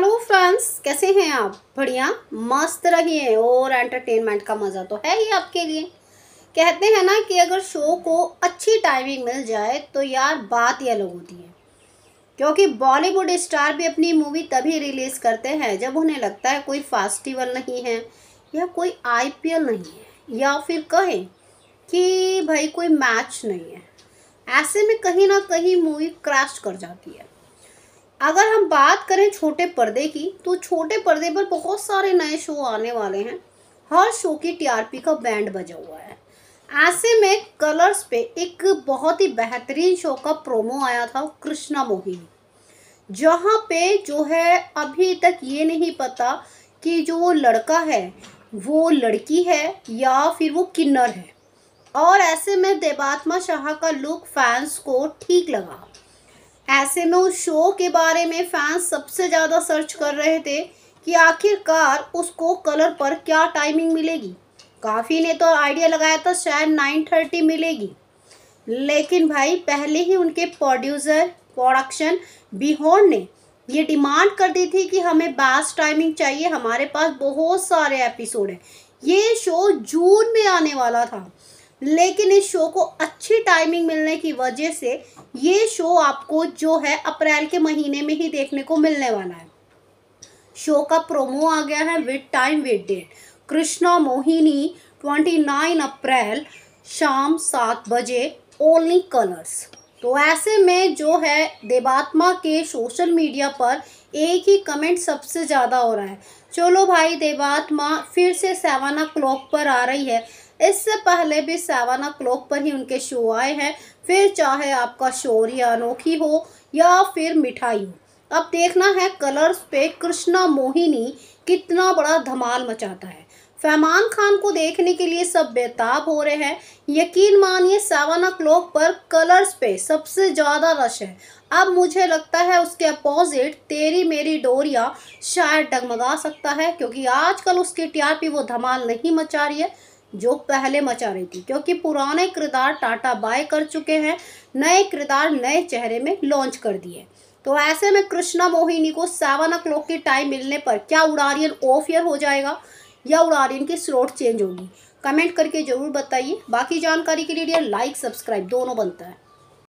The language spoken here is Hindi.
हेलो फ्रेंड्स कैसे हैं आप बढ़िया मस्त रहिए और एंटरटेनमेंट का मज़ा तो है ही आपके लिए कहते हैं ना कि अगर शो को अच्छी टाइमिंग मिल जाए तो यार बात ही अलग होती है क्योंकि बॉलीवुड स्टार भी अपनी मूवी तभी रिलीज़ करते हैं जब उन्हें लगता है कोई फेस्टिवल नहीं है या कोई आईपीएल नहीं है या फिर कहें कि भाई कोई मैच नहीं है ऐसे में कहीं ना कहीं मूवी क्रैश कर जाती है अगर हम बात करें छोटे पर्दे की तो छोटे पर्दे पर बहुत सारे नए शो आने वाले हैं हर शो की टीआरपी का बैंड बजा हुआ है ऐसे में कलर्स पे एक बहुत ही बेहतरीन शो का प्रोमो आया था कृष्णा मोहिनी जहाँ पे जो है अभी तक ये नहीं पता कि जो वो लड़का है वो लड़की है या फिर वो किन्नर है और ऐसे में देवात्मा शाह का लुक फैंस को ठीक लगा ऐसे में उस शो के बारे में फैंस सबसे ज़्यादा सर्च कर रहे थे कि आखिरकार उसको कलर पर क्या टाइमिंग मिलेगी काफ़ी ने तो आइडिया लगाया था शायद नाइन थर्टी मिलेगी लेकिन भाई पहले ही उनके प्रोड्यूसर प्रोडक्शन बिहोर ने ये डिमांड कर दी थी कि हमें बास टाइमिंग चाहिए हमारे पास बहुत सारे एपिसोड हैं ये शो जून में आने वाला था लेकिन इस शो को अच्छी टाइमिंग मिलने की वजह से ये शो आपको जो है अप्रैल के महीने में ही देखने को मिलने वाला है शो का प्रोमो आ गया है with time with date Krishna Mohini 29 अप्रैल शाम सात बजे ओनली कलर्स तो ऐसे में जो है देवात्मा के सोशल मीडिया पर एक ही कमेंट सबसे ज़्यादा हो रहा है चलो भाई देवात्मा फिर से सेवन ओ क्लॉक पर आ रही है इससे पहले भी सेवन ओ क्लॉक पर ही उनके शो आए हैं फिर चाहे आपका शोर या अनोखी हो या फिर मिठाई हो अब देखना है कलर्स पे कृष्णा मोहिनी कितना बड़ा धमाल मचाता है फैमान खान को देखने के लिए सब बेताब हो रहे हैं यकीन मानिए सेवन ओ क्लॉक पर कलर्स पे सबसे ज़्यादा रश है अब मुझे लगता है उसके अपोजिट तेरी मेरी डोरिया शायद डगमगा सकता है क्योंकि आजकल उसकी टीआरपी वो धमाल नहीं मचा रही है जो पहले मचा रही थी क्योंकि पुराने किरदार टाटा बाय कर चुके हैं नए किरदार नए चेहरे में लॉन्च कर दिए तो ऐसे में कृष्णा मोहिनी को सेवन ओ के टाइम मिलने पर क्या उड़ारियन ऑफ ईयर हो जाएगा या उड़ारियन की स्लोट चेंज होगी कमेंट करके ज़रूर बताइए बाकी जानकारी के लिए लाइक सब्सक्राइब दोनों बनता है